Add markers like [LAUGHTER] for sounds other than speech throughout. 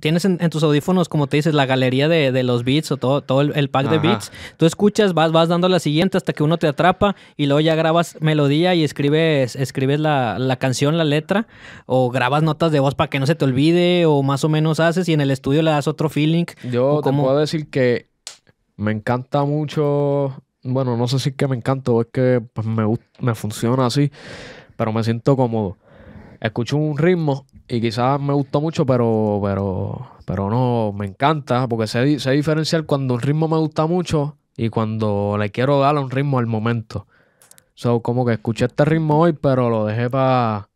Tienes en, tus audífonos, como te dices, la galería de, los beats o todo, todo el, pack de beats. Tú escuchas, vas, vas dando la siguiente hasta que uno te atrapa y luego ya grabas melodía y escribes, escribes la, canción, la letra, o grabas notas de voz para que no se te olvide, o más o menos haces y en el estudio le das otro feeling. Yo te puedo decir que me encanta mucho. Bueno, no sé si que me encanta o es que pues, me, me funciona así, pero me siento cómodo. Escucho un ritmo y quizás me gustó mucho, pero, pero, pero no, me encanta, porque sé, sé diferenciar cuando un ritmo me gusta mucho y cuando le quiero dar un ritmo al momento. So, como que escuché este ritmo hoy, pero lo dejé para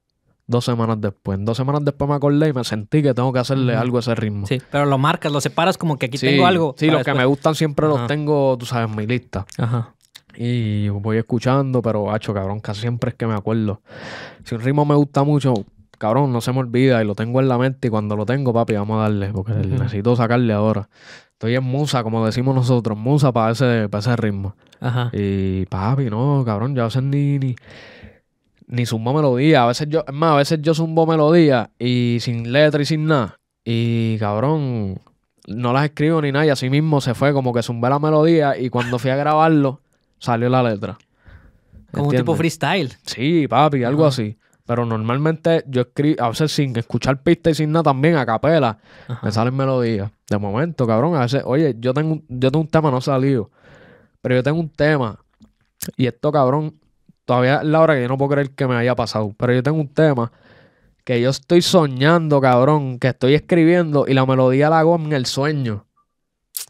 dos semanas después. En dos semanas después me acordé y me sentí que tengo que hacerle algo a ese ritmo. Sí, pero lo marcas, lo separas como que aquí tengo algo. Sí, los que me gustan siempre los tengo, tú sabes, en mi lista. Ajá. Y voy escuchando, pero hacho, cabrón, casi siempre es que me acuerdo. Si un ritmo me gusta mucho, cabrón, no se me olvida y lo tengo en la mente y cuando lo tengo, papi, vamos a darle, porque necesito sacarle ahora. Estoy en musa, como decimos nosotros, musa para ese, ese ritmo. Ajá. Y papi, no, cabrón, yo a veces ni, ni, ni zumbo melodía. A veces yo, es más, a veces yo zumbo melodía y sin letra y sin nada. Y cabrón, no las escribo ni nada y así mismo se fue, como que zumbé la melodía y cuando fui a grabarlo salió la letra. Como un tipo freestyle. Sí, papi, algo así. Pero normalmente yo escribo, a veces sin escuchar pista y sin nada también a capela, me salen melodías. De momento, cabrón, a veces, oye, yo tengo, yo tengo un tema no salido, pero yo tengo un tema y esto, cabrón, todavía es la hora que yo no puedo creer que me haya pasado, pero yo tengo un tema que yo estoy soñando, cabrón, que estoy escribiendo y la melodía la hago en el sueño.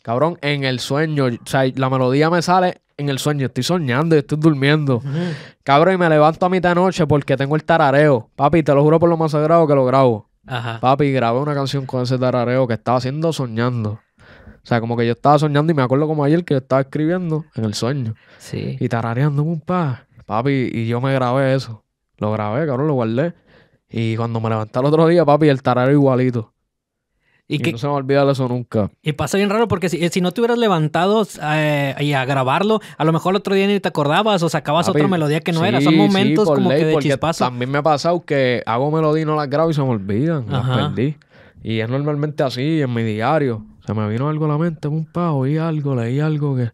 Cabrón, en el sueño, o sea, la melodía me sale en el sueño, estoy soñando y estoy durmiendo. Cabrón, y me levanto a mitad de noche porque tengo el tarareo. Papi, te lo juro por lo más sagrado que lo grabo. Ajá. Papi, grabé una canción con ese tarareo que estaba haciendo soñando. O sea, como que yo estaba soñando y me acuerdo como ayer que estaba escribiendo en el sueño. Sí. Y tarareando un pa. Papi, y yo me grabé eso. Lo grabé, cabrón, lo guardé. Y cuando me levanté el otro día, papi, el tarareo igualito. Y, que, no se me olvida eso nunca. Y pasa bien raro porque si, eh, si no te hubieras levantado eh, y a grabarlo, a lo mejor el otro día ni te acordabas o sacabas otra melodía que no era. Son momentos como que de chispazo. También me ha pasado que hago melodía y no las grabo y se me olvidan. Las perdí. Y es normalmente así en mi diario. Se me vino algo a la mente, un pago, oí algo, leí algo que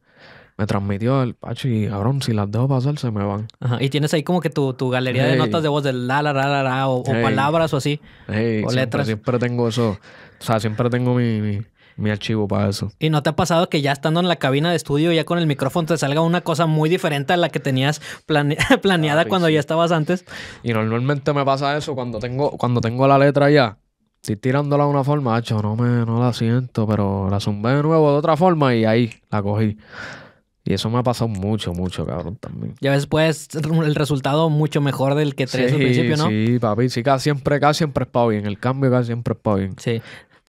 me transmitió el Pacho y cabrón, si las dejo pasar se me van. Ajá. Y tienes ahí como que tu, tu galería de notas de voz del la la la la, la o, palabras o así. o siempre, letras. Siempre tengo eso. O sea, siempre tengo mi, mi, archivo para eso. ¿Y no te ha pasado que ya estando en la cabina de estudio, ya con el micrófono, te salga una cosa muy diferente a la que tenías [LAUGHS] planeada cuando ya estabas antes? Y normalmente me pasa eso cuando tengo, cuando tengo la letra ya estoy tirándola de una forma, hacho, no me, no la siento, pero la zumbé de nuevo de otra forma y ahí la cogí. Y eso me ha pasado mucho, mucho, cabrón, también. Y a veces puedes el resultado mucho mejor del que traes al principio, ¿no? Sí, papi, sí, casi siempre, casi siempre es para bien. El cambio casi siempre es para bien. Sí.